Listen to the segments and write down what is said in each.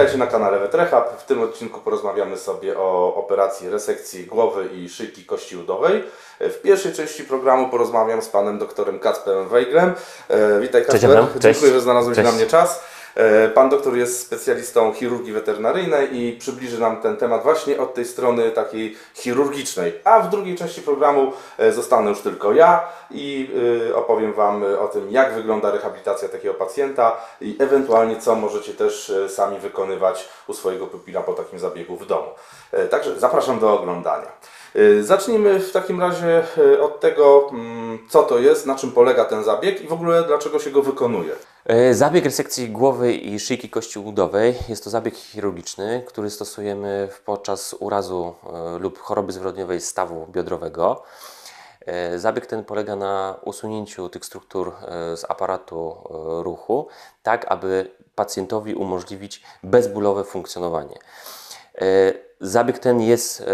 Witajcie na kanale Wetrehab. W tym odcinku porozmawiamy sobie o operacji resekcji głowy i szyjki kości udowej. W pierwszej części programu porozmawiam z panem doktorem Kacperem Weiglem. E, witaj Kacper, Cześć, dziękuję, że znalazłeś Cześć. dla mnie czas. E, pan doktor jest specjalistą chirurgii weterynaryjnej i przybliży nam ten temat właśnie od tej strony takiej chirurgicznej. A w drugiej części programu e, zostanę już tylko ja i e, opowiem Wam o tym, jak wygląda rehabilitacja takiego pacjenta i ewentualnie co możecie też sami wykonywać u swojego pupila po takim zabiegu w domu. Także zapraszam do oglądania. Y, zacznijmy w takim razie y, od tego, mm, co to jest, na czym polega ten zabieg i w ogóle dlaczego się go wykonuje. E, zabieg resekcji głowy i szyjki kości udowej jest to zabieg chirurgiczny, który stosujemy podczas urazu e, lub choroby zwrodniowej stawu biodrowego. E, zabieg ten polega na usunięciu tych struktur z aparatu ruchu, tak aby pacjentowi umożliwić bezbólowe funkcjonowanie. Zabieg ten jest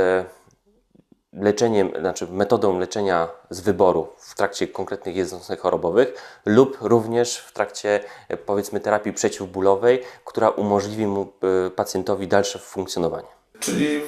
leczeniem, znaczy metodą leczenia z wyboru w trakcie konkretnych jednostek chorobowych lub również w trakcie e, powiedzmy terapii przeciwbólowej, która umożliwi mu e, pacjentowi dalsze funkcjonowanie. Czyli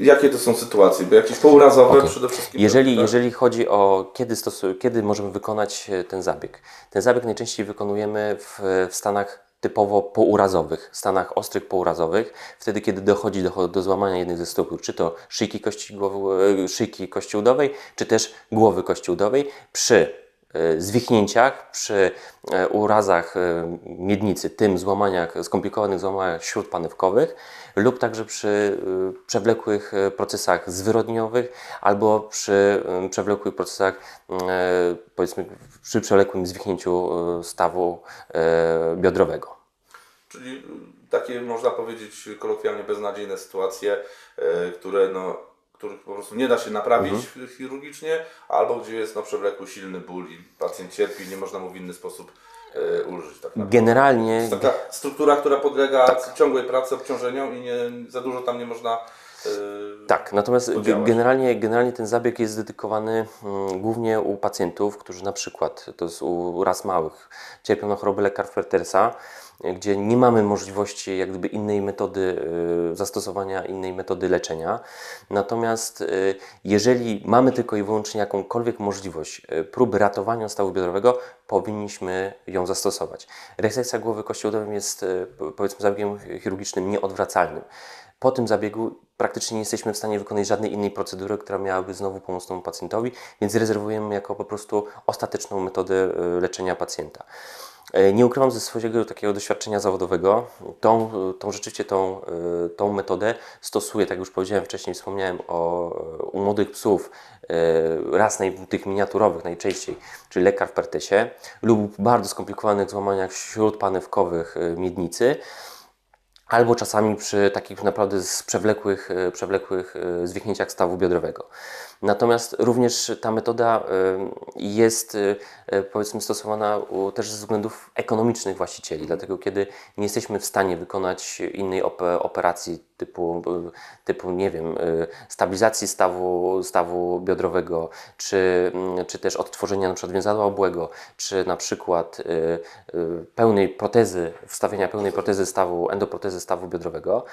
jakie to są sytuacje? Bo jakieś pourazowe okay. przede wszystkim. Jeżeli, tak? jeżeli chodzi o kiedy, kiedy możemy wykonać e, ten zabieg. Ten zabieg najczęściej wykonujemy w, w stanach typowo pourazowych, stanach ostrych pourazowych, wtedy kiedy dochodzi do, do złamania jednych ze struktur, czy to szyjki kości, głowy, e, szyjki kości udowej, czy też głowy kości udowej przy E, zwichnięciach, przy e, urazach e, miednicy, tym złamaniach, skomplikowanych złamaniach śródpanewkowych lub także przy przewlekłych procesach zwyrodniowych albo przy przewlekłych procesach, powiedzmy, przy przewlekłym zwichnięciu stawu biodrowego. Czyli takie, można powiedzieć kolokwialnie, beznadziejne sytuacje, które no, których po prostu nie da się naprawić mhm. chirurgicznie, albo gdzie jest na przewleku silny ból i pacjent cierpi, nie można mu w inny sposób e, Tak naprawdę. Generalnie. To jest taka struktura, która podlega tak. ciągłej pracy, obciążeniom i nie, za dużo tam nie można. E, tak, natomiast generalnie, generalnie ten zabieg jest dedykowany mm, głównie u pacjentów, którzy na przykład, to jest u raz małych, cierpią na chorobę lekarz gdzie nie mamy możliwości jak gdyby innej metody y, zastosowania, innej metody leczenia. Natomiast y, jeżeli mamy tylko i wyłącznie jakąkolwiek możliwość y, próby ratowania stawu biodrowego, powinniśmy ją zastosować. Resekcja głowy kości udowej jest powiedzmy zabiegiem chirurgicznym nieodwracalnym. Po tym zabiegu praktycznie nie jesteśmy w stanie wykonać żadnej innej procedury, która miałaby znowu pomóc temu pacjentowi, więc rezerwujemy jako po prostu ostateczną metodę leczenia pacjenta. E, nie ukrywam ze swojego takiego doświadczenia zawodowego, tą, tą rzeczywiście tą, e, tą metodę stosuję, tak już powiedziałem wcześniej, wspomniałem o u młodych psów e, ras naj, tych miniaturowych najczęściej, czyli lekarz w pertesie lub bardzo skomplikowanych złamaniach śródpanewkowych miednicy albo czasami przy takich naprawdę z przewlekłych, przewlekłych zwichnięciach stawu biodrowego. Natomiast również ta metoda y, jest y, y, powiedzmy stosowana też ze względów ekonomicznych właścicieli, dlatego kiedy nie jesteśmy w stanie wykonać innej operacji typu, typu nie wiem, stabilizacji stawu, stawu biodrowego, czy, mm, czy też odtworzenia np. więzadła obłego, czy na przykład pełnej protezy, wstawienia pełnej protezy stawu, endoprotezy stawu biodrowego,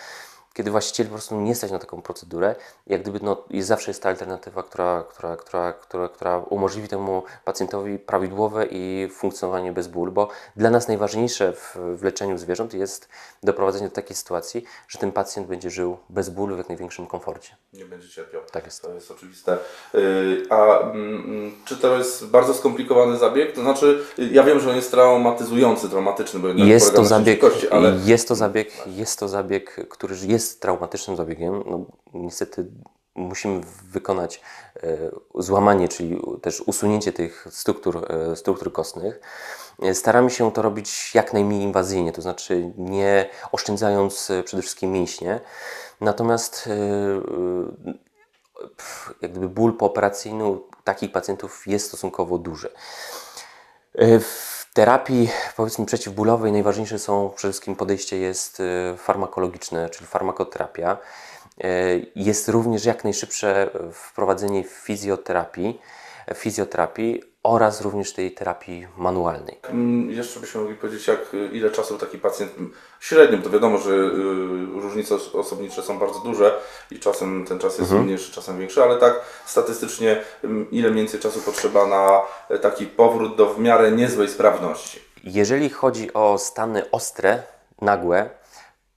kiedy właściciel po prostu nie stać na taką procedurę, jak gdyby no, jest, zawsze jest ta alternatywa, która, która, która, która, która umożliwi temu pacjentowi prawidłowe i funkcjonowanie bez bólu, bo dla nas najważniejsze w, w leczeniu zwierząt jest doprowadzenie do takiej sytuacji, że ten pacjent będzie żył bez bólu w jak największym komforcie. Nie będzie cierpiał. Tak jest. To jest oczywiste. Y, a mm, czy to jest bardzo skomplikowany zabieg? To znaczy, ja wiem, że on jest traumatyzujący, traumatyczny, bo jest to, zabieg, kości, ale... jest to zabieg, jest to zabieg, który jest jest traumatycznym zabiegiem, no, niestety musimy wykonać e, złamanie, czyli też usunięcie tych struktur, e, struktur kostnych. E, staramy się to robić jak najmniej inwazyjnie, to znaczy nie oszczędzając przede wszystkim mięśnie. Natomiast jak gdyby ból pooperacyjny u takich pacjentów jest stosunkowo duży terapii, powiedzmy, przeciwbólowej najważniejsze są przede wszystkim podejście jest y, farmakologiczne, czyli farmakoterapia. Y, jest również jak najszybsze y, wprowadzenie fizjoterapii, fizjoterapii oraz również tej terapii manualnej. Mm, jeszcze byśmy mogli powiedzieć, jak, y, ile czasu taki pacjent mm, średnio, to wiadomo, że y, różnice osobnicze są bardzo duże i czasem ten czas jest mhm. mniejszy, czasem większy, ale tak statystycznie mm, ile mniej czasu potrzeba na e, taki powrót do w miarę niezłej sprawności. Jeżeli chodzi o stany ostre, nagłe,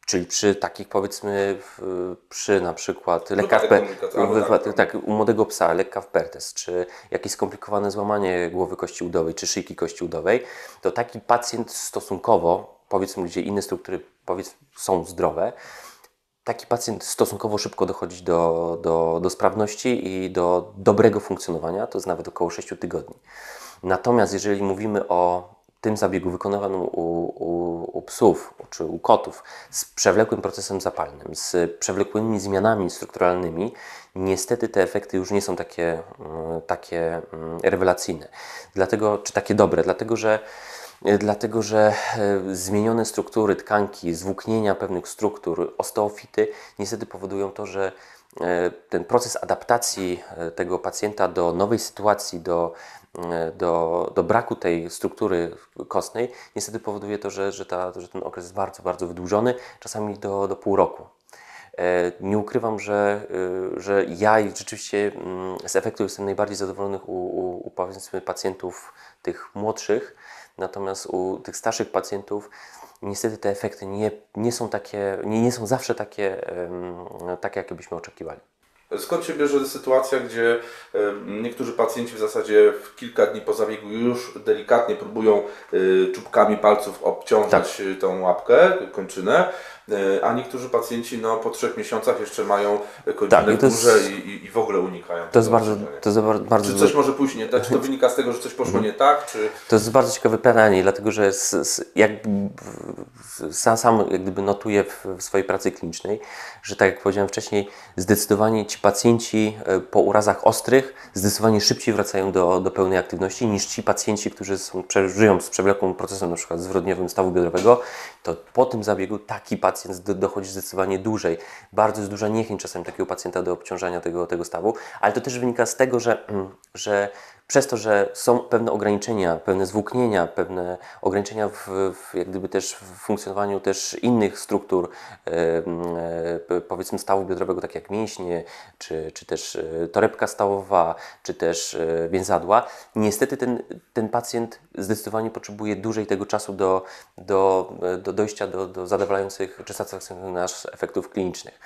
Czyli przy takich powiedzmy, przy na przykład no lekka tak, tak, no. tak, u młodego psa lekka w pertes, czy jakieś skomplikowane złamanie głowy kości udowej, czy szyjki kości udowej, to taki pacjent stosunkowo, powiedzmy gdzie inne struktury powiedzmy, są zdrowe, taki pacjent stosunkowo szybko dochodzi do, do, do sprawności i do dobrego funkcjonowania, to jest nawet około 6 tygodni. Natomiast jeżeli mówimy o tym zabiegu wykonywanym u, u, u, psów czy u kotów z przewlekłym procesem zapalnym, z przewlekłymi zmianami strukturalnymi, niestety te efekty już nie są takie, mm, takie mm, rewelacyjne. Dlatego, czy takie dobre, dlatego że dlatego że e, zmienione struktury tkanki, zwłóknienia pewnych struktur, osteofity niestety powodują to, że e, ten proces adaptacji e, tego pacjenta do nowej sytuacji, do E, do, do braku tej struktury kostnej, niestety powoduje to, że, że, ta, że ten okres jest bardzo, bardzo wydłużony, czasami do, do pół roku. E, nie ukrywam, że, e, że ja rzeczywiście mm, z efektu jestem najbardziej zadowolony u, u, u powiedzmy pacjentów tych młodszych, natomiast u tych starszych pacjentów niestety te efekty nie, nie są takie, nie, nie są zawsze takie, takie jakie byśmy oczekiwali. Skąd się bierze sytuacja, gdzie niektórzy pacjenci w zasadzie w kilka dni po zabiegu już delikatnie próbują y, czubkami palców obciążać tak. tą łapkę, kończynę, y, a niektórzy pacjenci no, po trzech miesiącach jeszcze mają kończynę tak, i, i, i, w ogóle unikają. To jest bardzo, to jest bardzo... Czy coś może pójść nie tak? Czy to wynika z tego, że coś poszło nie tak? Czy... To jest bardzo ciekawe pytanie, dlatego że jak, sam, sam jak gdyby notuję w swojej pracy klinicznej, że tak jak powiedziałem wcześniej, zdecydowanie ci pacjenci e, po urazach ostrych zdecydowanie szybciej wracają do, do pełnej aktywności niż ci pacjenci, którzy są, żyją z przewlekłym procesem np. przykład zwrodniowym stawu biodrowego, to po tym zabiegu taki pacjent do, dochodzi zdecydowanie dłużej. Bardzo jest duża niechęć czasem takiego pacjenta do obciążania tego, tego stawu, ale to też wynika z tego, że, mm, że przez to, że są pewne ograniczenia, pewne zwłóknienia, pewne ograniczenia w, w jak gdyby też w funkcjonowaniu też innych struktur, e, e powiedzmy stawu biodrowego, tak jak mięśnie, czy, czy też e, torebka stawowa, czy też e, więzadła, niestety ten, ten pacjent zdecydowanie potrzebuje dłużej tego czasu do, do, do dojścia do, do zadowalających czy satysfakcjonujących nas efektów klinicznych.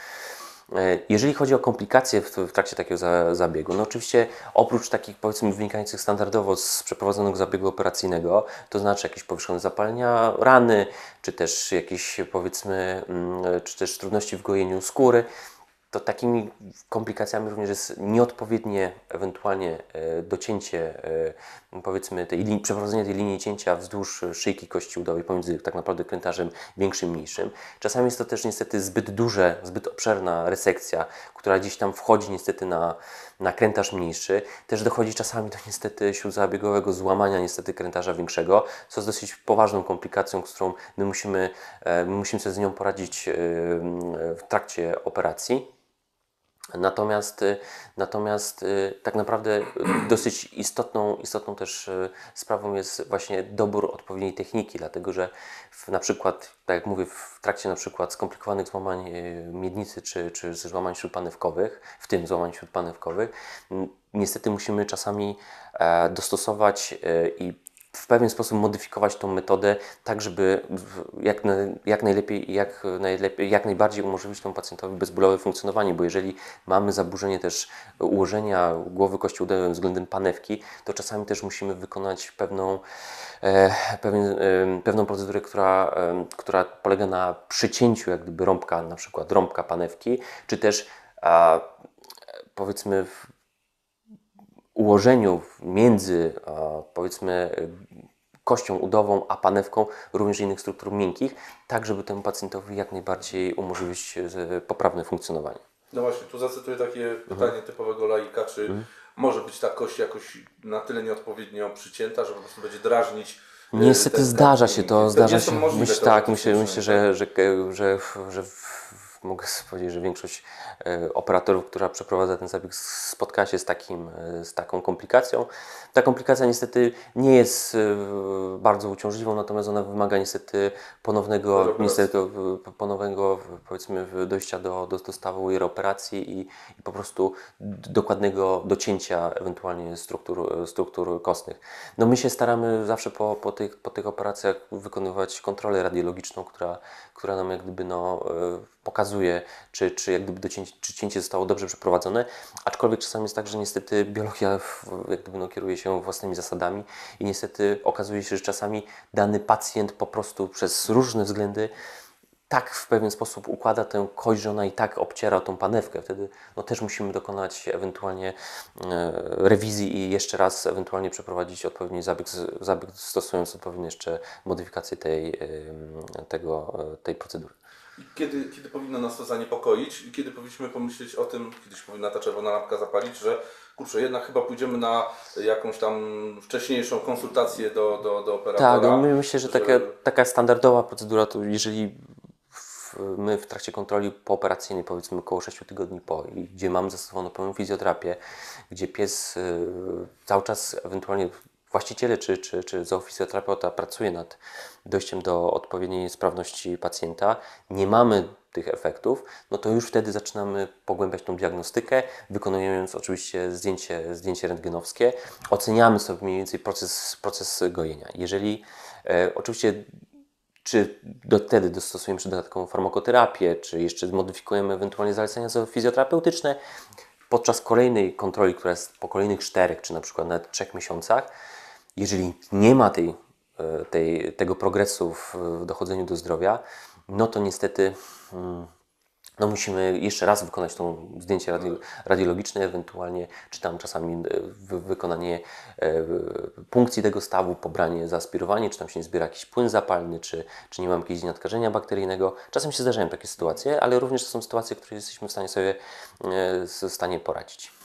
E, jeżeli chodzi o komplikacje w, trakcie takiego zabiegu, no oczywiście oprócz takich powiedzmy wynikających standardowo z przeprowadzonego zabiegu operacyjnego, to znaczy jakieś powierzchowne zapalenia rany, czy też jakieś powiedzmy, mm, e, czy też trudności w gojeniu skóry, to takimi komplikacjami również jest nieodpowiednie ewentualnie e, docięcie, e, powiedzmy, tej linii, przeprowadzenie tej linii cięcia wzdłuż szyjki kości udowej pomiędzy tak naprawdę krętarzem większym, mniejszym. Czasami jest to też niestety zbyt duże, zbyt obszerna resekcja, która gdzieś tam wchodzi niestety na, na krętarz mniejszy. Też dochodzi czasami do niestety śródzabiegowego złamania niestety krętarza większego, co jest dosyć poważną komplikacją, którą my musimy, my e, musimy sobie z nią poradzić w trakcie operacji. Natomiast, y, natomiast y, tak naprawdę y, dosyć istotną, istotną też sprawą jest właśnie dobór odpowiedniej techniki, dlatego że w, na przykład, tak jak mówię, w trakcie na przykład skomplikowanych złamań miednicy czy, czy złamań śródpanewkowych, w tym złamań śródpanewkowych, niestety musimy czasami e, dostosować e, i w pewien sposób modyfikować tą metodę, tak żeby jak, na, jak, najlepiej, jak, najlepiej, jak najbardziej umożliwić temu pacjentowi bezbólowe funkcjonowanie, bo jeżeli mamy zaburzenie też ułożenia głowy kości uderowej względem panewki, to czasami też musimy wykonać pewną, e, pewien, e, pewną procedurę, która, e, która polega na przycięciu jak gdyby rąbka, na przykład rąbka panewki, czy też a, powiedzmy ułożeniu między e, powiedzmy kością udową, a panewką również innych struktur miękkich, tak żeby temu pacjentowi jak najbardziej umożliwić poprawne funkcjonowanie. No właśnie, tu zacytuję takie mhm. pytanie mhm. typowego laika, czy mhm. może być ta kość jakoś na tyle nieodpowiednio przycięta, że po prostu będzie drażnić e, Niestety zdarza się to, zdarza się. Myślę, tak, myślę, myślę że, że, że, że mogę powiedzieć, że większość e, operatorów, która przeprowadza ten zabieg, spotka się z, takim, e, z taką komplikacją. Ta komplikacja niestety nie jest e, bardzo uciążliwą, natomiast ona wymaga niestety ponownego, niestety, ponownego powiedzmy, dojścia do, do, do stawu i reoperacji i, i po prostu dokładnego docięcia ewentualnie struktur, struktur kostnych. No my się staramy zawsze po, po, tych, po tych operacjach wykonywać kontrolę radiologiczną, która, która nam jak gdyby no, pokazuje, czy, czy jak gdyby docięcie, czy cięcie zostało dobrze przeprowadzone, aczkolwiek czasami jest tak, że niestety biologia jak gdyby, no, kieruje się własnymi zasadami i niestety okazuje się, że czasami dany pacjent po prostu przez różne względy tak w pewien sposób układa tę kość, że ona i tak obciera tą panewkę. Wtedy no, też musimy dokonać ewentualnie e, rewizji i jeszcze raz ewentualnie przeprowadzić odpowiedni zabieg, zabieg stosując odpowiednie jeszcze modyfikacje tej, e, tego, e, tej procedury kiedy, kiedy powinno nas to zaniepokoić i kiedy powinniśmy pomyśleć o tym, kiedyś powinna ta czerwona lampka zapalić, że kurczę, jednak chyba pójdziemy na jakąś tam wcześniejszą konsultację do, do, do operatora. Tak, no my myślę, że, że... Taka, taka standardowa procedura, to jeżeli w, my w trakcie kontroli pooperacyjnej, powiedzmy około 6 tygodni po, gdzie mamy zastosowaną pełną fizjoterapię, gdzie pies y, cały czas ewentualnie właściciele czy, czy, czy zoofizjoterapeuta pracuje nad dojściem do odpowiedniej sprawności pacjenta, nie mamy tych efektów, no to już wtedy zaczynamy pogłębiać tą diagnostykę, wykonując oczywiście zdjęcie, zdjęcie rentgenowskie, oceniamy sobie mniej więcej proces, proces gojenia. Jeżeli e, oczywiście czy do wtedy dostosujemy jeszcze dodatkową farmakoterapię, czy jeszcze zmodyfikujemy ewentualnie zalecenia fizjoterapeutyczne, podczas kolejnej kontroli, która jest po kolejnych czterech, czy na przykład na trzech miesiącach, jeżeli nie ma tej, e, tej, tego progresu w dochodzeniu do zdrowia, no to niestety mm, no musimy jeszcze raz wykonać to zdjęcie radiologiczne, ewentualnie czy tam czasami e, wykonanie e, punkcji tego stawu, pobranie, zaspirowanie, czy tam się nie zbiera jakiś płyn zapalny, czy, czy nie mam jakiegoś nadkażenia bakteryjnego. Czasem się zdarzają takie sytuacje, ale również to są sytuacje, które jesteśmy w stanie sobie w stanie poradzić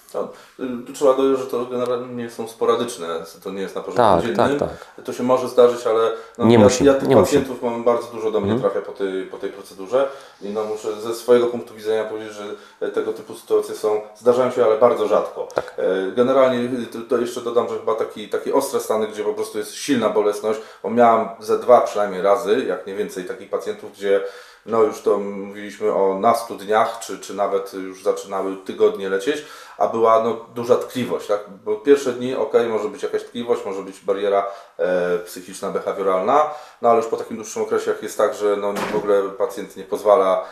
tu Trzeba dodać, że to generalnie są sporadyczne, to nie jest na porządku tak, dziennym. Tak, tak. To się może zdarzyć, ale no, nie ja, musi, ja tych nie pacjentów musi. mam bardzo dużo do mnie mhm. trafia po tej, po tej procedurze i no, muszę ze swojego punktu widzenia powiedzieć, że e, tego typu sytuacje są, zdarzają się, ale bardzo rzadko. Tak. E, generalnie e, to jeszcze dodam, że chyba taki, takie ostre stany, gdzie po prostu jest silna bolesność, bo miałam ze dwa przynajmniej razy, jak nie więcej takich pacjentów, gdzie no już to mówiliśmy o nastu dniach, czy, czy nawet już zaczynały tygodnie lecieć, a była no, duża tkliwość, tak? Bo pierwsze dni, ok, może być jakaś tkliwość, może być bariera e, psychiczna, behawioralna, no ale już po takim dłuższym okresie, jak jest tak, że no, w ogóle pacjent nie pozwala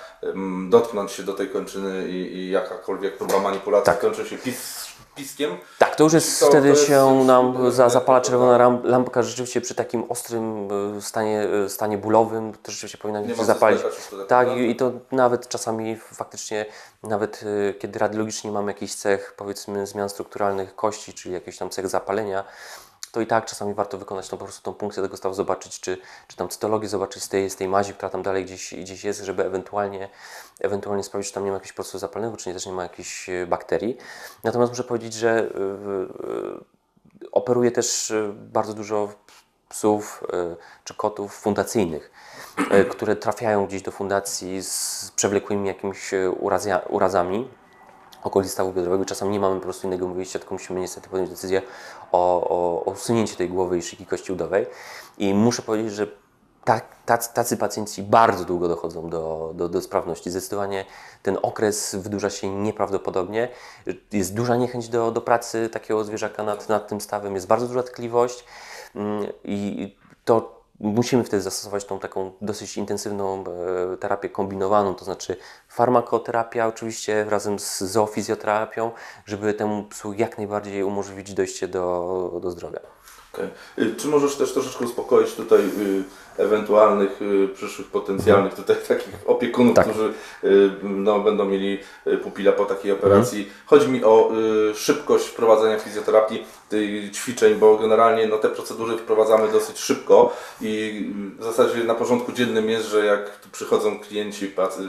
dotknąć się do tej kończyny i, i jakakolwiek próba manipulacji tak. kończy się pis piskiem. Tak, to już jest, to, wtedy to jest, się nam za, zapala tak czerwona lampka rzeczywiście przy takim ostrym e, stanie, e, stanie bólowym, to rzeczywiście powinna się zapalić. tak, tak i to nawet czasami faktycznie, nawet e, kiedy radiologicznie mamy jakiś cech, powiedzmy zmian strukturalnych kości, czyli jakiś tam cech zapalenia, to i tak czasami warto wykonać tą, po prostu tą punkcję tego stawu, zobaczyć, czy, czy tam cytologię zobaczyć z tej, z tej mazi, która tam dalej gdzieś, gdzieś jest, żeby ewentualnie, ewentualnie sprawdzić, czy tam nie ma jakiegoś prostu zapalnego, czy nie, też nie ma jakichś e, bakterii. Natomiast muszę powiedzieć, że yy, operuję też bardzo dużo psów czy kotów fundacyjnych które trafiają gdzieś do fundacji z przewlekłymi jakimiś urazia, urazami okolic stawu biodrowego. Czasami nie mamy po prostu innego wyjścia, tylko musimy niestety podjąć decyzję o, o, o usunięcie tej głowy i szyki kości udowej. I muszę powiedzieć, że tacy, tacy pacjenci bardzo długo dochodzą do, do, do, sprawności. Zdecydowanie ten okres wydłuża się nieprawdopodobnie. Jest duża niechęć do, do pracy takiego zwierzaka nad, nad tym stawem, jest bardzo duża tkliwość mm, i to musimy wtedy zastosować tą taką dosyć intensywną e, terapię kombinowaną, to znaczy farmakoterapia oczywiście razem z zoofizjoterapią, żeby temu psu jak najbardziej umożliwić dojście do, do zdrowia. Okay. Czy możesz też troszeczkę uspokoić tutaj y, ewentualnych y, przyszłych potencjalnych tutaj takich opiekunów, tak. którzy y, no, będą mieli y, pupila po takiej mhm. operacji? Chodzi mi o y, szybkość wprowadzenia fizjoterapii, tych ćwiczeń, bo generalnie no, te procedury wprowadzamy dosyć szybko i y, w zasadzie na porządku dziennym jest, że jak tu przychodzą klienci, pac y,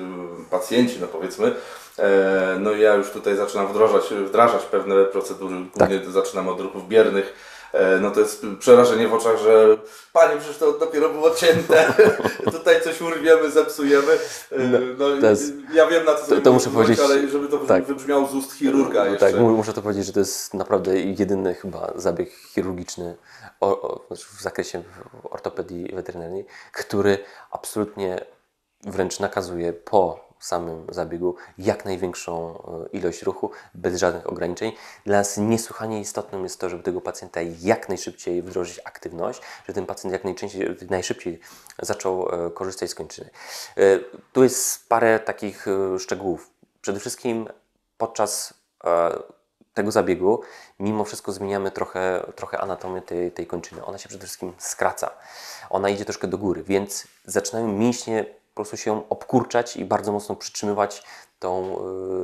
pacjenci, no powiedzmy, e, no ja już tutaj zaczynam wdrażać, wdrażać pewne procedury, tak. głównie zaczynam od ruchów biernych E, no to jest przerażenie w oczach, że panie, przecież to dopiero było cięte, tutaj coś urwiemy, zepsujemy. E, no, no jest, ja wiem na co to, to muszę powiedzieć, ale żeby to tak, wybrzmiało z ust chirurga no, no Tak, muszę to powiedzieć, że to jest naprawdę jedyny chyba zabieg chirurgiczny o, o, znaczy w zakresie ortopedii weterynaryjnej, który absolutnie wręcz nakazuje po samym zabiegu jak największą e, ilość ruchu, bez żadnych ograniczeń. Dla nas niesłychanie istotnym jest to, żeby tego pacjenta jak najszybciej wdrożyć aktywność, żeby ten pacjent jak najczęściej, najszybciej zaczął e, korzystać z kończyny. E, tu jest parę takich szczegółów. Przede wszystkim podczas tego zabiegu, mimo wszystko zmieniamy trochę, trochę anatomię tej, tej kończyny. Ona się przede wszystkim skraca. Ona idzie troszkę do góry, więc zaczynają mięśnie po prostu się obkurczać i bardzo mocno przytrzymywać tą,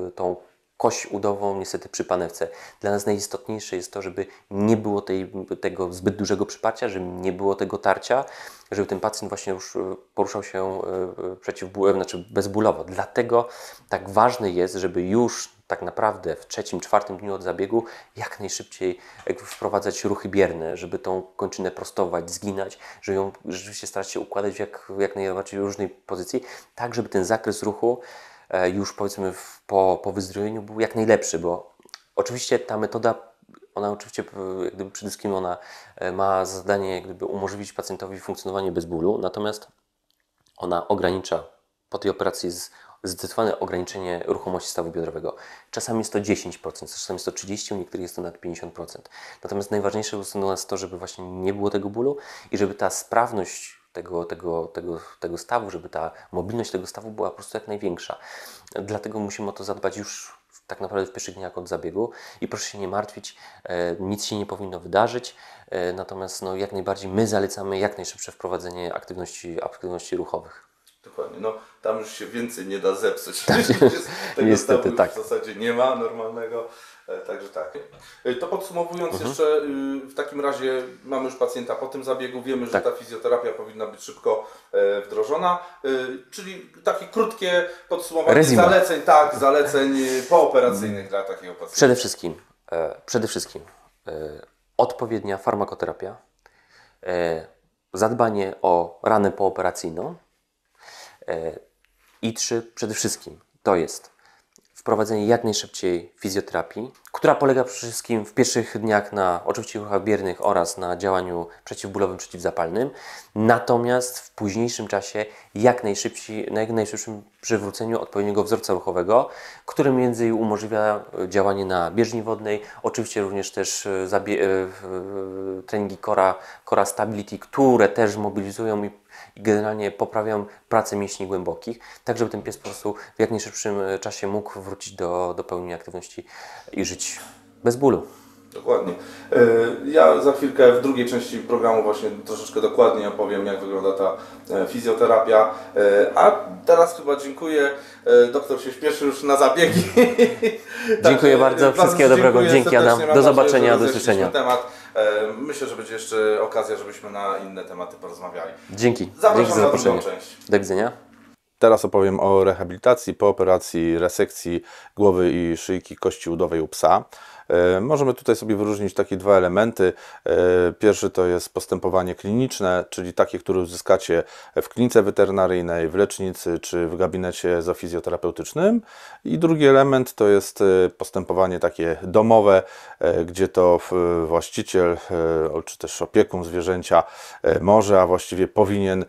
y, tą kość udową niestety przy panewce. Dla nas najistotniejsze jest to, żeby nie było tej, tego zbyt dużego przyparcia, żeby nie było tego tarcia, żeby ten pacjent właśnie już e, poruszał się e, e, przeciwbólem, znaczy bezbólowo. Dlatego tak ważne jest, żeby już tak naprawdę w trzecim, czwartym dniu od zabiegu jak najszybciej wprowadzać ruchy bierne, żeby tą kończynę prostować, zginać, żeby ją rzeczywiście starać się układać w jak, jak najbardziej różnej pozycji, tak żeby ten zakres ruchu E, już powiedzmy w, po, po wyzdrowieniu był jak najlepszy, bo oczywiście ta metoda, ona oczywiście e, jak gdyby przede wszystkim ona e, ma zadanie jak gdyby umożliwić pacjentowi funkcjonowanie bez bólu, natomiast ona ogranicza po tej operacji zdecydowane ograniczenie ruchomości stawu biodrowego. Czasami jest to 10%, czasami jest to 30%, u niektórych jest to nawet 50%. Natomiast najważniejsze jest to, żeby właśnie nie było tego bólu i żeby ta sprawność tego, tego, tego, tego stawu, żeby ta mobilność tego stawu była po prostu jak największa. Dlatego musimy o to zadbać już tak naprawdę w pierwszych dniach od zabiegu i proszę się nie martwić, e, nic się nie powinno wydarzyć, e, natomiast no, jak najbardziej my zalecamy jak najszybsze wprowadzenie aktywności, aktywności ruchowych. Dokładnie, no tam już się więcej nie da zepsuć. Tak, niestety tak. w zasadzie nie ma normalnego, E, także tak. E, to podsumowując mhm. jeszcze, y, w takim razie mamy już pacjenta po tym zabiegu, wiemy, że tak. ta fizjoterapia powinna być szybko e, wdrożona, czyli takie krótkie podsumowanie zaleceń, tak, zaleceń y, pooperacyjnych dla takiego pacjenta. Przede wszystkim, przede wszystkim odpowiednia farmakoterapia, zadbanie o ranę pooperacyjną i trzy, przede wszystkim to jest wprowadzenie jak najszybciej fizjoterapii, która polega przede wszystkim w pierwszych dniach na oczywiście ruchach biernych oraz na działaniu przeciwbólowym, przeciwzapalnym, natomiast w późniejszym czasie jak, najszybciej, na jak najszybszym przywróceniu odpowiedniego wzorca ruchowego, który między innymi umożliwia e, działanie na bieżni wodnej, oczywiście również też e, e, treningi kora, kora stability, które też mobilizują i generalnie poprawiam pracę mięśni głębokich, tak żeby ten pies po prostu w jak najszybszym e, czasie mógł wrócić do, do pełni aktywności i żyć bez bólu. Dokładnie. E, ja za chwilkę w drugiej części programu właśnie troszeczkę dokładniej opowiem, jak wygląda ta e, fizjoterapia. A teraz chyba dziękuję. Doktor się śpieszy już na zabiegi. Dziękuję tak, bardzo. Wszystkiego dobrego. Dzięki Adam. Do zobaczenia, do usłyszenia. Temat. E, myślę, że będzie jeszcze okazja, żebyśmy na inne tematy porozmawiali. Dzięki. Zapraszam Dzięki za zaproszenie. Do widzenia. Teraz opowiem o rehabilitacji po operacji resekcji głowy i szyjki kości udowej u psa. E, możemy tutaj sobie wyróżnić takie dwa elementy. E, pierwszy to jest postępowanie kliniczne, czyli takie, które uzyskacie w klinice weterynaryjnej, w lecznicy czy w gabinecie zafizjoterapeutycznym. I drugi element to jest e, postępowanie takie domowe, gdzie to właściciel czy też opiekun zwierzęcia może, a właściwie powinien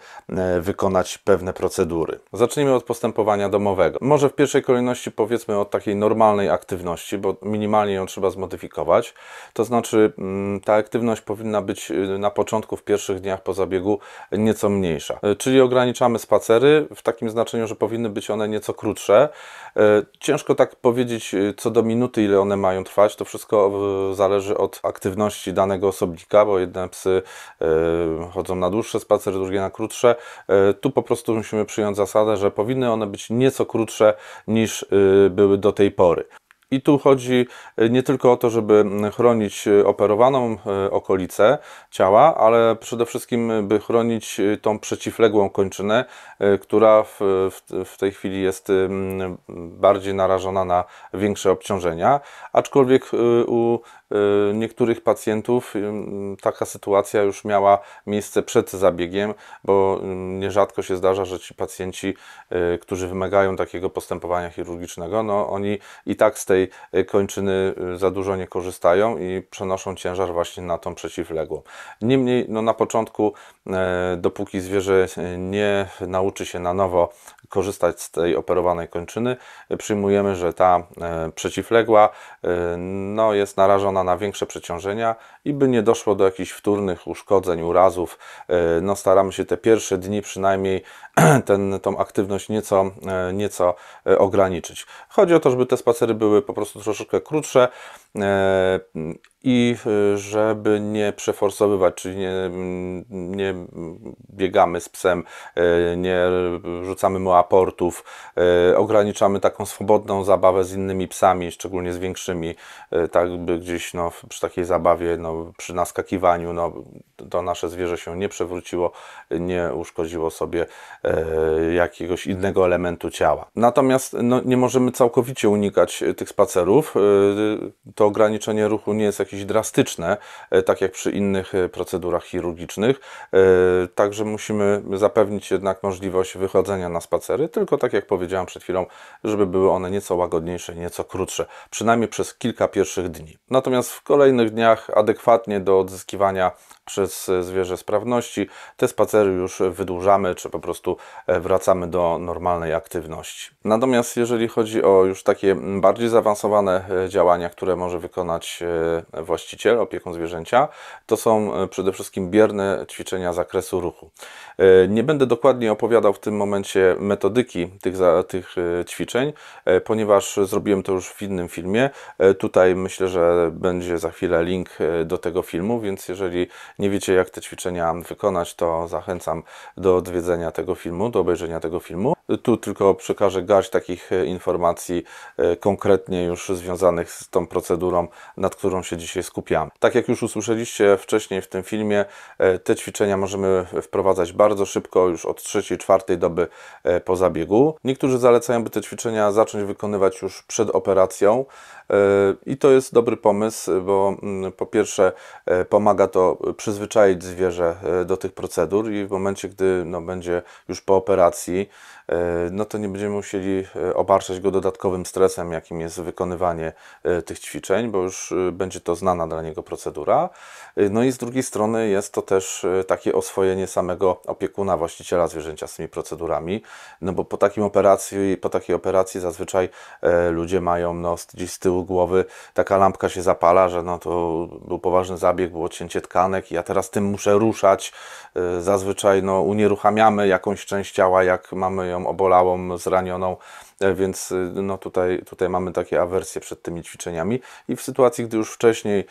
wykonać pewne procedury. Zacznijmy od postępowania domowego. Może w pierwszej kolejności powiedzmy od takiej normalnej aktywności, bo minimalnie ją trzeba zmodyfikować. To znaczy, mm, ta aktywność powinna być y, na początku, w pierwszych dniach po zabiegu nieco mniejsza. Y, czyli ograniczamy spacery w takim znaczeniu, że powinny być one nieco krótsze. Y, ciężko tak powiedzieć co do minuty, ile one mają trwać. To wszystko zależy od aktywności danego osobnika, bo jedne psy chodzą na dłuższe spacery, drugie na krótsze. Tu po prostu musimy przyjąć zasadę, że powinny one być nieco krótsze niż były do tej pory. I tu chodzi e, nie tylko o to, żeby mm, chronić e, operowaną e, okolicę ciała, ale przede wszystkim, by chronić tą przeciwległą kończynę, która w, w tej chwili jest bardziej narażona na większe obciążenia. Aczkolwiek u Y, niektórych pacjentów y, taka sytuacja już miała miejsce przed zabiegiem, bo y, nierzadko się zdarza, że ci pacjenci, którzy wymagają takiego postępowania chirurgicznego, no oni i tak z tej kończyny za dużo nie korzystają i przenoszą ciężar właśnie na tą przeciwległą. Niemniej no na początku E, dopóki zwierzę nie nauczy się na nowo korzystać z tej operowanej kończyny, przyjmujemy, że ta e, przeciwległa e, no, jest narażona na większe przeciążenia i by nie doszło do jakichś wtórnych uszkodzeń, urazów, no, staramy się te pierwsze dni przynajmniej ten, tą aktywność nieco, nieco ograniczyć. Chodzi o to, żeby te spacery były po prostu troszeczkę krótsze, E, i e, żeby nie przeforsowywać, czyli nie, nie biegamy z psem, e, nie rzucamy mu aportów, ograniczamy taką swobodną zabawę z innymi psami, szczególnie z większymi, tak by gdzieś no, przy takiej zabawie, no, przy naskakiwaniu no, to nasze zwierzę się nie przewróciło, nie uszkodziło sobie jakiegoś innego elementu ciała. Natomiast no, nie możemy całkowicie unikać tych spacerów, to ograniczenie ruchu nie jest jakieś drastyczne, e, tak jak przy innych e, procedurach chirurgicznych. E, także musimy zapewnić jednak możliwość wychodzenia na spacery, tylko tak jak powiedziałem przed chwilą, żeby były one nieco łagodniejsze, nieco krótsze, przynajmniej przez kilka pierwszych dni. Natomiast w kolejnych dniach adekwatnie do odzyskiwania przez e, zwierzę sprawności. Te spacery już wydłużamy, czy po prostu e, wracamy do normalnej aktywności. Natomiast jeżeli chodzi o już takie mm, bardziej zaawansowane e, działania, które może wykonać właściciel, opiekun zwierzęcia, to są przede wszystkim bierne ćwiczenia zakresu ruchu. Nie będę dokładnie opowiadał w tym momencie metodyki tych, tych ćwiczeń, ponieważ zrobiłem to już w innym filmie. Tutaj myślę, że będzie za chwilę link do tego filmu, więc jeżeli nie wiecie jak te ćwiczenia wykonać, to zachęcam do odwiedzenia tego filmu, do obejrzenia tego filmu. Tu tylko przekażę garść takich e, informacji e, konkretnie już związanych z tą procedurą, nad którą się dzisiaj skupiamy. Tak jak już usłyszeliście wcześniej w tym filmie, e, te ćwiczenia możemy wprowadzać bardzo szybko, już od trzeciej, czwartej doby po zabiegu. Niektórzy zalecają, by te ćwiczenia zacząć wykonywać już przed operacją i to jest dobry pomysł, bo mm, po pierwsze pomaga to przyzwyczaić zwierzę do tych procedur i w momencie, gdy no, będzie już po operacji, E, no to nie będziemy musieli e, obarczać go dodatkowym stresem, jakim jest wykonywanie e, tych ćwiczeń, bo już będzie to znana dla niego procedura. No i z drugiej strony jest to też takie oswojenie samego opiekuna, właściciela zwierzęcia z tymi procedurami, no bo po, takim operacji, po takiej operacji zazwyczaj ludzie mają no, gdzieś z tyłu głowy taka lampka się zapala, że no to był poważny zabieg, było cięcie tkanek i ja teraz tym muszę ruszać. Zazwyczaj no, unieruchamiamy jakąś część ciała, jak mamy ją obolałą, zranioną E, więc y, no tutaj, tutaj mamy takie awersje przed tymi ćwiczeniami i w sytuacji, gdy już wcześniej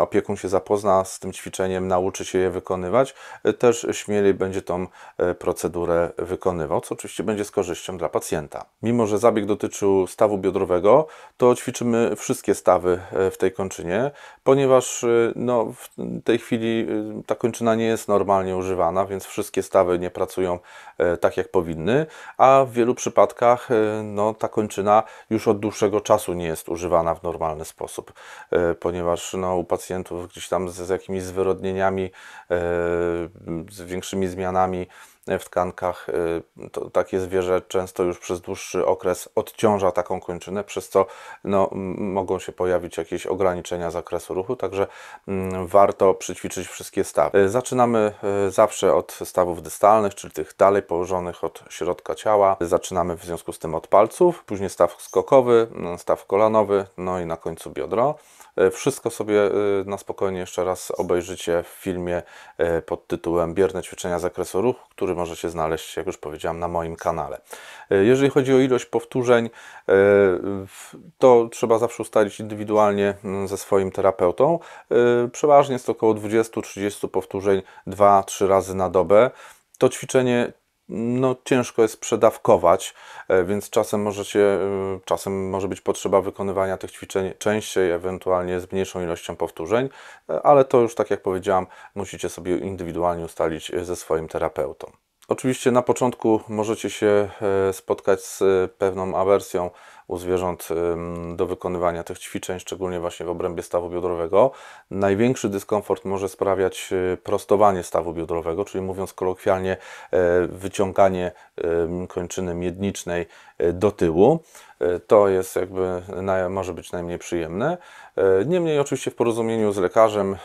opiekun się zapozna z tym ćwiczeniem, nauczy się je wykonywać, e, też śmielej będzie tą e, procedurę wykonywał, co oczywiście będzie z korzyścią dla pacjenta. Mimo, że zabieg dotyczył stawu biodrowego, to ćwiczymy wszystkie stawy w tej kończynie, ponieważ no, w tej chwili ta kończyna nie jest normalnie używana, więc wszystkie stawy nie pracują tak jak powinny, a w wielu przypadkach no, ta kończyna już od dłuższego czasu nie jest używana w normalny sposób, e, ponieważ no, u pacjentów gdzieś tam z, z jakimiś zwyrodnieniami, e, z większymi zmianami w tkankach. Y, to takie zwierzę często już przez dłuższy okres odciąża taką kończynę, przez co no, mogą się pojawić jakieś ograniczenia zakresu ruchu, także mm, warto przyćwiczyć wszystkie stawy. Y, zaczynamy y, zawsze od stawów dystalnych, czyli tych dalej położonych od środka ciała. Zaczynamy w związku z tym od palców, później staw skokowy, staw kolanowy, no i na końcu biodro. E, wszystko sobie e, na spokojnie jeszcze raz obejrzycie w filmie e, pod tytułem Bierne ćwiczenia zakresu ruchu, który możecie znaleźć, jak już powiedziałem, na moim kanale. Jeżeli chodzi o ilość powtórzeń, to trzeba zawsze ustalić indywidualnie ze swoim terapeutą. Przeważnie jest to około 20-30 powtórzeń 2-3 razy na dobę. To ćwiczenie no, ciężko jest przedawkować, e, więc czasem, się e, czasem może być potrzeba wykonywania tych ćwiczeń częściej, ewentualnie z mniejszą ilością powtórzeń, e, ale to już, tak jak powiedziałam, musicie sobie indywidualnie ustalić ze swoim terapeutą. Oczywiście na początku możecie się spotkać z pewną awersją u zwierząt do wykonywania tych ćwiczeń, szczególnie właśnie w obrębie stawu biodrowego. Największy dyskomfort może sprawiać y, prostowanie stawu biodrowego, czyli mówiąc kolokwialnie, e, wyciąganie kończyny miednicznej e, do tyłu. E, to jest jakby, może być najmniej przyjemne. E, niemniej oczywiście w porozumieniu z lekarzem e,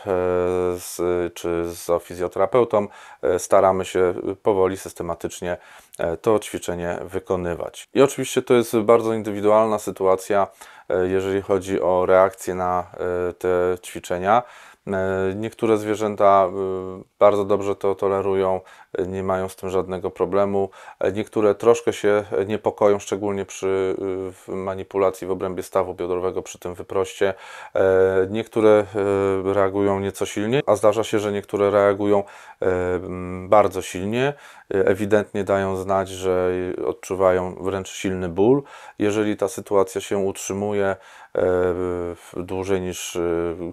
z, czy z fizjoterapeutą e, staramy się powoli, systematycznie to ćwiczenie wykonywać. I oczywiście to jest bardzo indywidualna sytuacja, jeżeli chodzi o reakcję na te ćwiczenia. Niektóre zwierzęta bardzo dobrze to tolerują, nie mają z tym żadnego problemu. Niektóre troszkę się niepokoją, szczególnie przy manipulacji w obrębie stawu biodrowego, przy tym wyproście. E, niektóre e, reagują nieco silniej, a zdarza się, że niektóre reagują e, bardzo silnie. Ewidentnie dają znać, że odczuwają wręcz silny ból. Jeżeli ta sytuacja się utrzymuje dłużej niż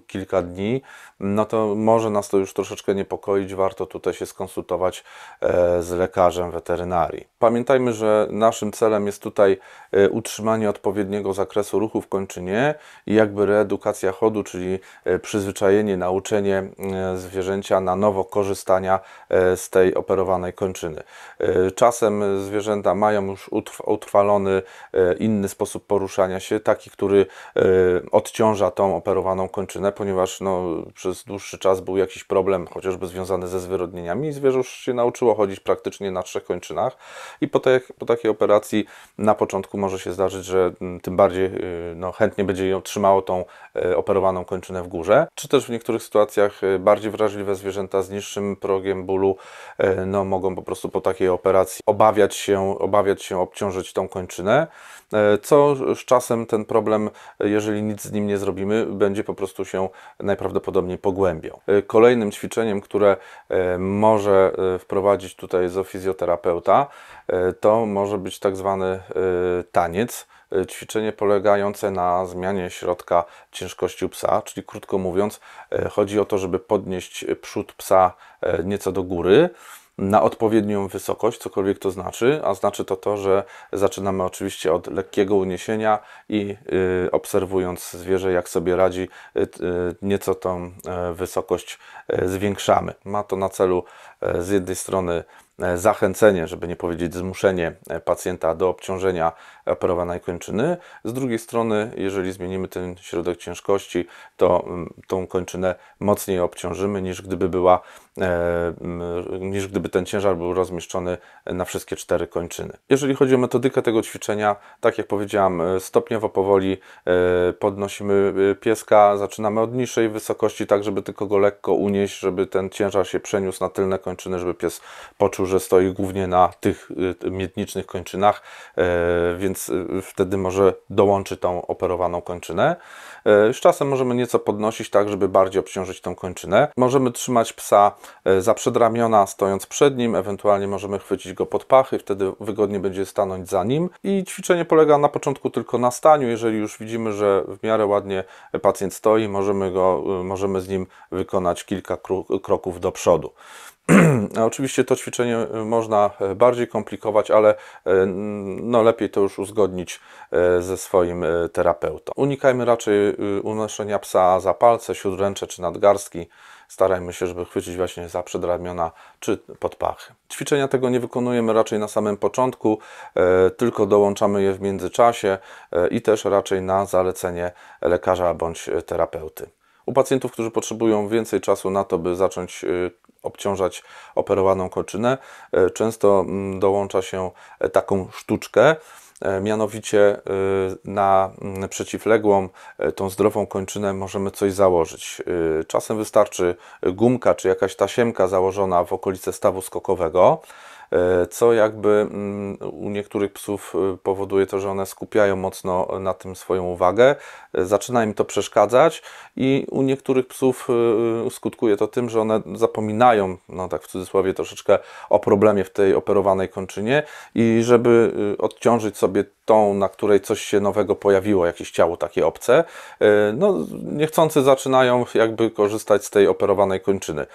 kilka dni, no to może nas to już troszeczkę niepokoić. Warto tutaj się skonsultować E, z lekarzem weterynarii. Pamiętajmy, że naszym celem jest tutaj e, utrzymanie odpowiedniego zakresu ruchu w kończynie i jakby reedukacja chodu, czyli e, przyzwyczajenie, nauczenie zwierzęcia na nowo korzystania z tej operowanej kończyny. Czasem zwierzęta mają już utrwalony inny sposób poruszania się, taki, który odciąża tą operowaną kończynę, ponieważ no, przez dłuższy czas był jakiś problem, chociażby związany ze zwyrodnieniami i zwierząt się nauczyło chodzić praktycznie na trzech kończynach i po, po takiej operacji na początku może się zdarzyć, że mm, tym bardziej y, no, chętnie będzie ją trzymało tą e, operowaną kończynę w górze, czy też w niektórych sytuacjach y, bardziej wrażliwe zwierzęta z niższym progiem bólu e, no, mogą po prostu po takiej operacji obawiać się, obawiać się obciążyć tą kończynę. E, co z czasem ten problem, jeżeli nic z nim nie zrobimy, będzie po prostu się najprawdopodobniej pogłębiał. E, kolejnym ćwiczeniem, które e, może wprowadzić tutaj zoofizjoterapeuta, to może być tak zwany taniec ćwiczenie polegające na zmianie środka ciężkości psa, czyli krótko mówiąc, chodzi o to, żeby podnieść przód psa nieco do góry na odpowiednią wysokość, cokolwiek to znaczy, a znaczy to to, że zaczynamy oczywiście od lekkiego uniesienia i y, obserwując zwierzę, jak sobie radzi, y, y nieco tą y, wysokość y, zwiększamy. Ma to na celu y, z jednej strony zachęcenie, żeby nie powiedzieć zmuszenie pacjenta do obciążenia parowanej kończyny. Z drugiej strony, jeżeli zmienimy ten środek ciężkości, to mm, tą kończynę mocniej obciążymy niż gdyby była, e, mm, niż gdyby ten ciężar był rozmieszczony na wszystkie cztery kończyny. Jeżeli chodzi o metodykę tego ćwiczenia, tak jak powiedziałam, e, stopniowo, powoli e, podnosimy pieska, zaczynamy od niższej wysokości, tak żeby tylko go lekko unieść, żeby ten ciężar się przeniósł na tylne kończyny, żeby pies poczuł, że stoi głównie na tych miednicznych kończynach, więc więc y, wtedy może dołączy tą operowaną kończynę. Y, z czasem możemy nieco podnosić tak, żeby bardziej obciążyć tą kończynę. Możemy trzymać psa y, za przedramiona stojąc przed nim, ewentualnie możemy chwycić go pod pachy, wtedy wygodnie będzie stanąć za nim i ćwiczenie polega na początku tylko na staniu, jeżeli już widzimy, że w miarę ładnie pacjent stoi, możemy, go, możemy z nim wykonać kilka kroków do przodu. A oczywiście to ćwiczenie e, można e, bardziej komplikować, ale e, no lepiej to już uzgodnić ze swoim terapeutą. Unikajmy raczej unoszenia psa za palce, śródręcze czy nadgarstki. Starajmy się, żeby chwycić właśnie za przedramiona czy podpachy. Ćwiczenia tego nie wykonujemy raczej na samym początku, tylko dołączamy je w międzyczasie i też raczej na zalecenie lekarza bądź terapeuty. U pacjentów, którzy potrzebują więcej czasu na to, by zacząć obciążać operowaną koczynę, e, często mm, dołącza się e, taką sztuczkę, e, Mianowicie na mm, przeciwległą, tą zdrową kończynę możemy coś założyć. Czasem wystarczy gumka czy jakaś tasiemka założona w okolice stawu skokowego. E, co jakby mm, u niektórych psów e, powoduje to, że one skupiają mocno na tym swoją uwagę, e, zaczyna im to przeszkadzać i u niektórych psów skutkuje to tym, że one zapominają, no tak w cudzysłowie troszeczkę, o problemie w tej operowanej kończynie i żeby odciążyć sobie tą, na której coś się nowego pojawiło, jakieś ciało takie obce, no niechcący zaczynają jakby korzystać z tej operowanej kończyny.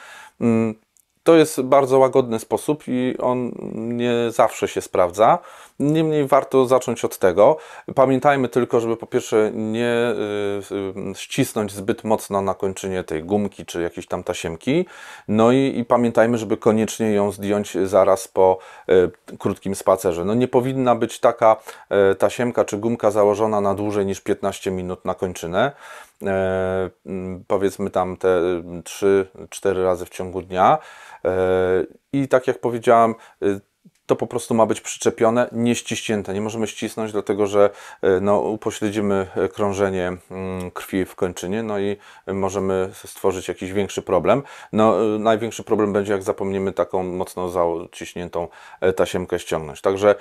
Mm, to jest bardzo łagodny sposób i on nie zawsze się sprawdza. Niemniej warto zacząć od tego. Pamiętajmy tylko, żeby po pierwsze nie y, y, ścisnąć zbyt mocno na kończynie tej gumki czy jakiejś tam tasiemki. No i, i pamiętajmy, żeby koniecznie ją zdjąć zaraz po y, krótkim spacerze. No nie powinna być taka tasiemka czy gumka założona na dłużej niż 15 minut na kończynę. E, mm, powiedzmy tam te 3-4 razy w ciągu dnia. E, I tak jak powiedziałam, to po prostu ma być przyczepione, nie ściśnięte. Nie możemy ścisnąć, dlatego że e, no, upośledzimy e, krążenie mm, krwi w kończynie, no i możemy stworzyć jakiś większy problem. No, e, największy problem będzie, jak zapomnimy taką mocno zaciśniętą tasiemkę ściągnąć. Także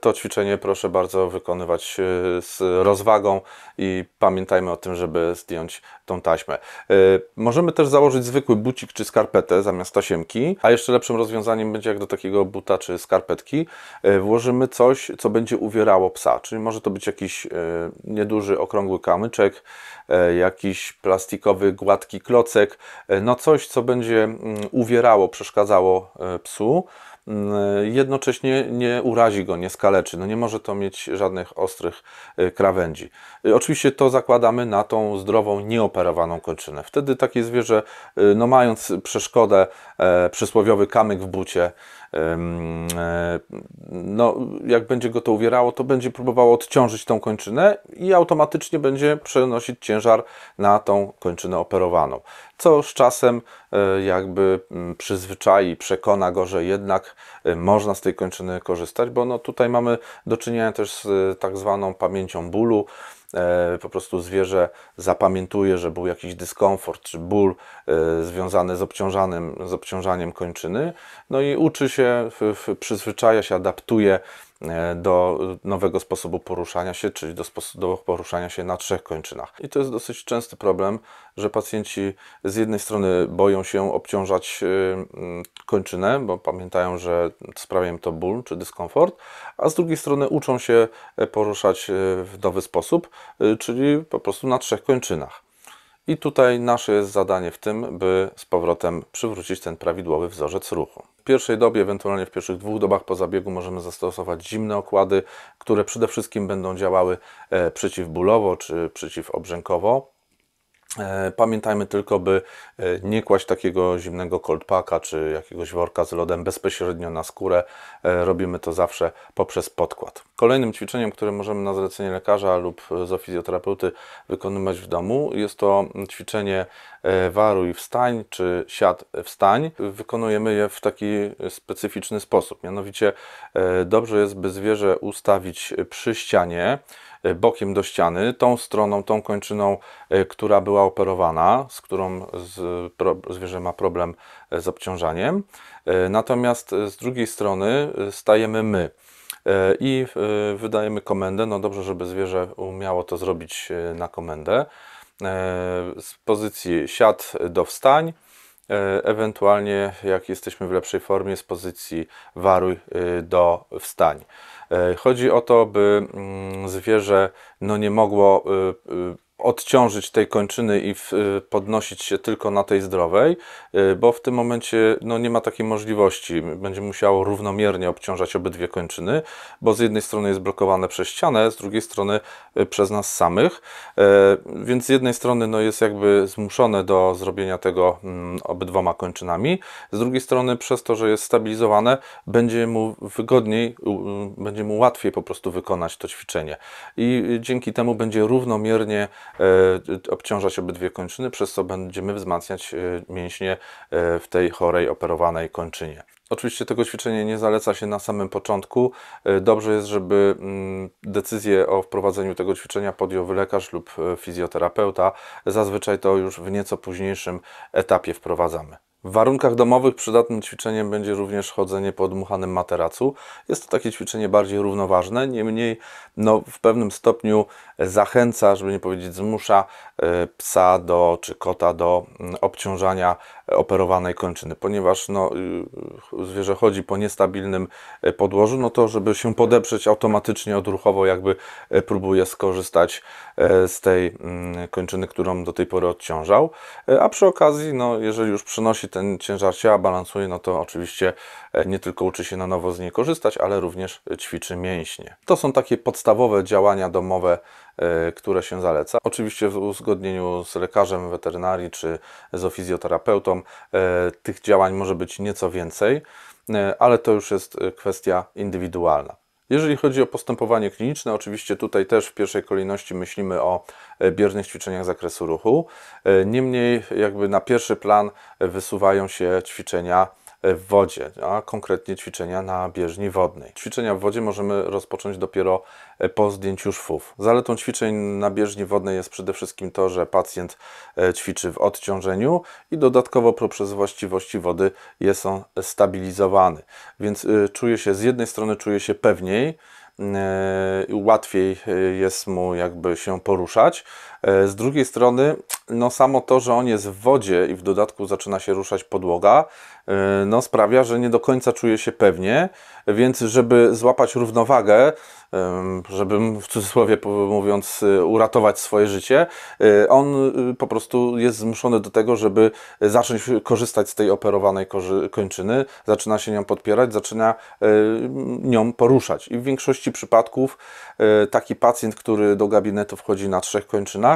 to ćwiczenie proszę bardzo wykonywać z rozwagą i pamiętajmy o tym, żeby zdjąć tą taśmę. Możemy też założyć zwykły bucik czy skarpetę zamiast tasiemki, a jeszcze lepszym rozwiązaniem będzie, jak do takiego buta czy skarpetki skarpetki e, włożymy coś, co będzie uwierało psa, czyli może to być jakiś e, nieduży, okrągły kamyczek, e, jakiś plastikowy, gładki klocek, no coś, co będzie mm, uwierało, przeszkadzało psu mm, jednocześnie nie urazi go, nie skaleczy. No nie może to mieć żadnych ostrych krawędzi. Oczywiście to zakładamy na tą zdrową, nieoperowaną kończynę. Wtedy takie zwierzę, no mając przeszkodę, przysłowiowy kamyk w bucie, E, no, jak będzie go to uwierało, to będzie próbowało odciążyć tą kończynę i automatycznie będzie przenosić ciężar na tą kończynę operowaną. Co z czasem e, jakby mm, przyzwyczai, przekona go, że jednak e, można z tej kończyny korzystać, bo no, tutaj mamy do czynienia też z tak zwaną pamięcią bólu. E, po prostu zwierzę zapamiętuje, że był jakiś dyskomfort czy ból e, związany z, obciążanym, z obciążaniem kończyny, no i uczy się, przyzwyczaja się, adaptuje E, do nowego sposobu poruszania się, czyli do, do poruszania się na trzech kończynach. I to jest dosyć częsty problem, że pacjenci z jednej strony boją się obciążać e, mm, kończynę, bo pamiętają, że sprawia im to ból czy dyskomfort, a z drugiej strony uczą się e, poruszać w nowy sposób, czyli po prostu na trzech kończynach. I tutaj nasze jest zadanie w tym, by z powrotem przywrócić ten prawidłowy wzorzec ruchu. W pierwszej dobie, ewentualnie w pierwszych dwóch dobach po zabiegu możemy zastosować zimne okłady, które przede wszystkim będą działały e, przeciwbólowo czy przeciwobrzękowo. E, pamiętajmy tylko, by e, nie kłaść takiego zimnego cold packa czy jakiegoś worka z lodem bezpośrednio na skórę. E, robimy to zawsze poprzez podkład. Kolejnym ćwiczeniem, które możemy na zlecenie lekarza lub zoofizjoterapeuty wykonywać w domu, jest to ćwiczenie waruj wstań czy siad wstań. Wykonujemy je w taki specyficzny sposób. Mianowicie dobrze jest, by zwierzę ustawić przy ścianie. E, bokiem do ściany, tą stroną, tą kończyną, e, która była operowana, z którą z, pro, zwierzę ma problem e, z obciążaniem. Natomiast z drugiej strony stajemy my i wydajemy komendę. No dobrze, żeby zwierzę umiało to zrobić na komendę. Z pozycji siad do wstań, ewentualnie jak jesteśmy w lepszej formie, z pozycji waruj do wstań. E, chodzi o to, by mm, zwierzę no, nie mogło y, y, odciążyć tej kończyny i w, y, podnosić się tylko na tej zdrowej, y, bo w tym momencie no, nie ma takiej możliwości. Będzie musiało równomiernie obciążać obydwie kończyny, bo z jednej strony jest blokowane przez ścianę, z drugiej strony y, przez nas samych, e, więc z jednej strony no, jest jakby zmuszone do zrobienia tego mm, obydwoma kończynami, z drugiej strony przez to, że jest stabilizowane, będzie mu wygodniej, będzie mu łatwiej po prostu wykonać to ćwiczenie i dzięki temu będzie równomiernie E, obciążać obydwie kończyny, przez co będziemy wzmacniać e, mięśnie e, w tej chorej, operowanej kończynie. Oczywiście tego ćwiczenia nie zaleca się na samym początku. Dobrze jest, żeby mm, decyzję o wprowadzeniu tego ćwiczenia podjął lekarz lub fizjoterapeuta. Zazwyczaj to już w nieco późniejszym etapie wprowadzamy. W warunkach domowych przydatnym ćwiczeniem będzie również chodzenie po dmuchanym materacu. Jest to takie ćwiczenie bardziej równoważne, niemniej no, w pewnym stopniu zachęca, żeby nie powiedzieć zmusza e, psa do, czy kota do mm, obciążania operowanej kończyny, ponieważ no, y, zwierzę chodzi po niestabilnym e, podłożu, no to żeby się podeprzeć automatycznie odruchowo jakby e, próbuje skorzystać e, z tej mm, kończyny, którą do tej pory odciążał, a przy okazji, no, jeżeli już przynosi ten ciężar ciała, balansuje, no to oczywiście nie tylko uczy się na nowo z niej korzystać, ale również ćwiczy mięśnie. To są takie podstawowe działania domowe E, które się zaleca. Oczywiście w uzgodnieniu z lekarzem weterynarii czy z fizjoterapeutą e, tych działań może być nieco więcej, e, ale to już jest kwestia indywidualna. Jeżeli chodzi o postępowanie kliniczne, oczywiście tutaj też w pierwszej kolejności myślimy o biernych ćwiczeniach zakresu ruchu. Niemniej, jakby na pierwszy plan wysuwają się ćwiczenia w wodzie, a konkretnie ćwiczenia na bieżni wodnej. Ćwiczenia w wodzie możemy rozpocząć dopiero e, po zdjęciu szwów. Zaletą ćwiczeń na bieżni wodnej jest przede wszystkim to, że pacjent e, ćwiczy w odciążeniu i dodatkowo poprzez właściwości wody jest on stabilizowany. Więc e, czuje się, z jednej strony czuje się pewniej, łatwiej jest mu jakby się poruszać, E, z drugiej strony, no samo to, że on jest w wodzie i w dodatku zaczyna się ruszać podłoga, e, no sprawia, że nie do końca czuje się pewnie, więc żeby złapać równowagę, e, żebym w cudzysłowie mówiąc uratować swoje życie, on po prostu jest zmuszony do tego, żeby zacząć korzystać z tej operowanej kończyny, zaczyna się nią podpierać, zaczyna nią poruszać. I w większości przypadków taki pacjent, który do gabinetu wchodzi na trzech kończynach,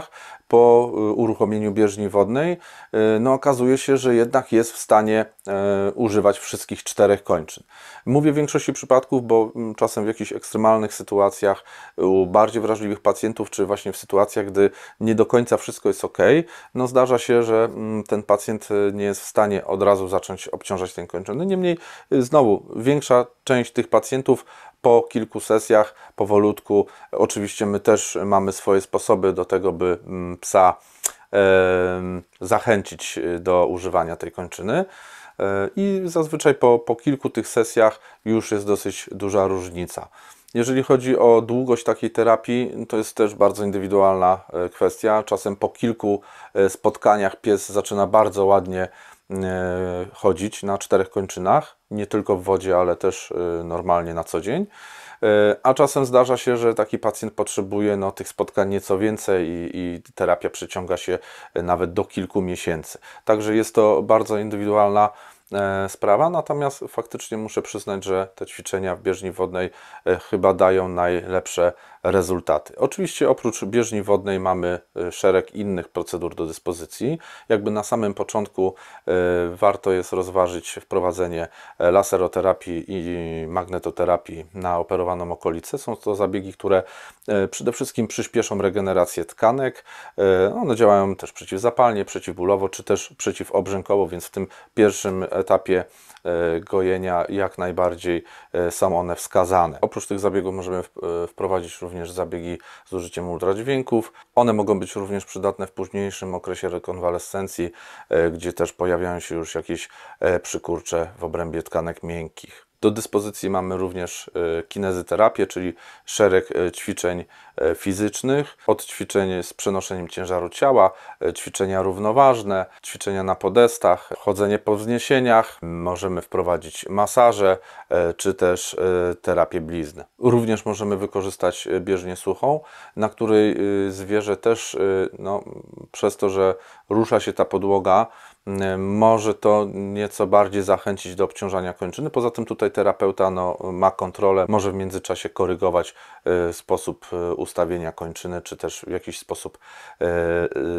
po y, uruchomieniu bieżni wodnej, y, no okazuje się, że jednak jest w stanie y, używać wszystkich czterech kończyn. Mówię w większości przypadków, bo mm, czasem w jakichś ekstremalnych sytuacjach u bardziej wrażliwych pacjentów, czy właśnie w sytuacjach, gdy nie do końca wszystko jest ok, no zdarza się, że mm, ten pacjent nie jest w stanie od razu zacząć obciążać ten kończyny. No, niemniej znowu większa część tych pacjentów po kilku sesjach, powolutku, oczywiście my też mamy swoje sposoby do tego, by mm, psa zachęcić y, do używania tej kończyny. Y, I zazwyczaj po, po kilku tych sesjach już jest dosyć duża różnica. Jeżeli chodzi o długość takiej terapii, to jest też bardzo indywidualna e, kwestia. Czasem po kilku e, spotkaniach pies zaczyna bardzo ładnie E, chodzić na czterech kończynach, nie tylko w wodzie, ale też e, normalnie na co dzień. E, a czasem zdarza się, że taki pacjent potrzebuje no, tych spotkań nieco więcej i, i terapia przeciąga się nawet do kilku miesięcy. Także jest to bardzo indywidualna E, sprawa, natomiast faktycznie muszę przyznać, że te ćwiczenia w bieżni wodnej e, chyba dają najlepsze rezultaty. Oczywiście oprócz bieżni wodnej mamy e, szereg innych procedur do dyspozycji. Jakby na samym początku warto jest rozważyć wprowadzenie laseroterapii i magnetoterapii na operowaną okolicę. Są to zabiegi, które przede wszystkim przyspieszą regenerację tkanek. One działają też przeciwzapalnie, przeciwbólowo czy też przeciwobrzękowo, więc w tym pierwszym etapie e, gojenia jak najbardziej e, są one wskazane. Oprócz tych zabiegów możemy e, wprowadzić również zabiegi z użyciem ultradźwięków. One mogą być również przydatne w późniejszym okresie rekonwalescencji, gdzie też pojawiają się już jakieś przykurcze w obrębie tkanek miękkich. Do dyspozycji mamy również e, kinezyterapię, czyli szereg e, ćwiczeń e, fizycznych, od ćwiczeń z przenoszeniem ciężaru ciała, ćwiczenia równoważne, ćwiczenia na podestach, chodzenie po wzniesieniach, możemy wprowadzić masaże czy też terapię blizny. Również możemy wykorzystać bieżnię suchą, na której zwierzę też no, przez to, że rusza się ta podłoga, E, może to nieco bardziej zachęcić do obciążania kończyny. Poza tym tutaj terapeuta no, ma kontrolę, może w międzyczasie korygować e, sposób e, ustawienia kończyny, czy też w jakiś sposób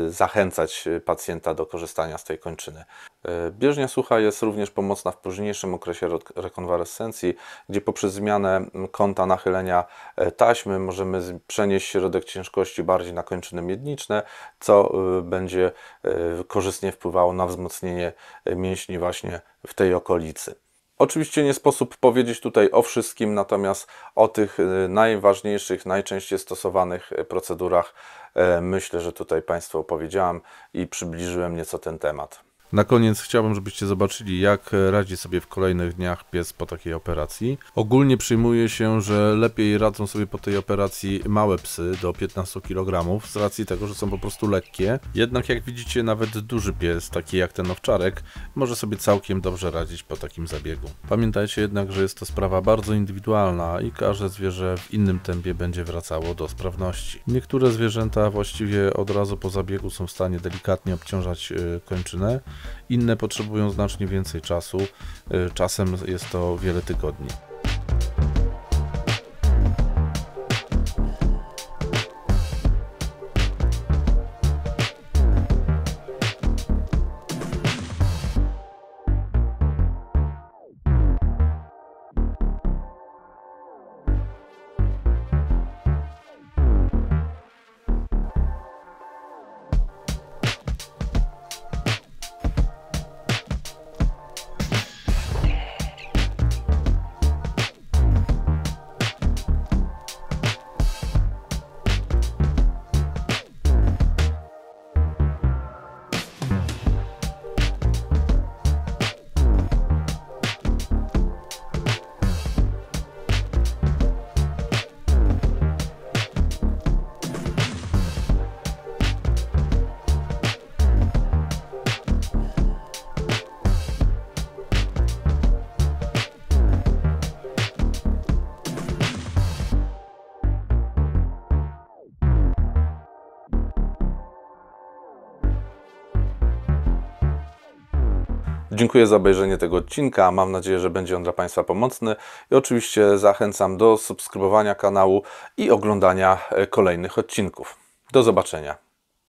zachęcać pacjenta do korzystania z tej kończyny. Bieżnia sucha jest również pomocna w późniejszym okresie rekonwalescencji, gdzie poprzez zmianę kąta nachylenia taśmy możemy przenieść środek ciężkości bardziej na kończyny miedniczne, co będzie korzystnie wpływało na wzrost wzmocnienie mięśni właśnie w tej okolicy. Oczywiście nie sposób powiedzieć tutaj o wszystkim, natomiast o tych y, najważniejszych, najczęściej stosowanych procedurach y, myślę, że tutaj Państwu opowiedziałam i przybliżyłem nieco ten temat. Na koniec chciałbym, żebyście zobaczyli, jak radzi sobie w kolejnych dniach pies po takiej operacji. Ogólnie przyjmuje się, że lepiej radzą sobie po tej operacji małe psy do 15 kg, z racji tego, że są po prostu lekkie. Jednak jak widzicie, nawet duży pies, taki jak ten owczarek, może sobie całkiem dobrze radzić po takim zabiegu. Pamiętajcie jednak, że jest to sprawa bardzo indywidualna i każde zwierzę w innym tempie będzie wracało do sprawności. Niektóre zwierzęta właściwie od razu po zabiegu są w stanie delikatnie obciążać y, kończynę, inne potrzebują znacznie więcej czasu, y, czasem jest to wiele tygodni. Dziękuję za obejrzenie tego odcinka. Mam nadzieję, że będzie on dla Państwa pomocny i oczywiście zachęcam do subskrybowania kanału i oglądania e, kolejnych odcinków. Do zobaczenia.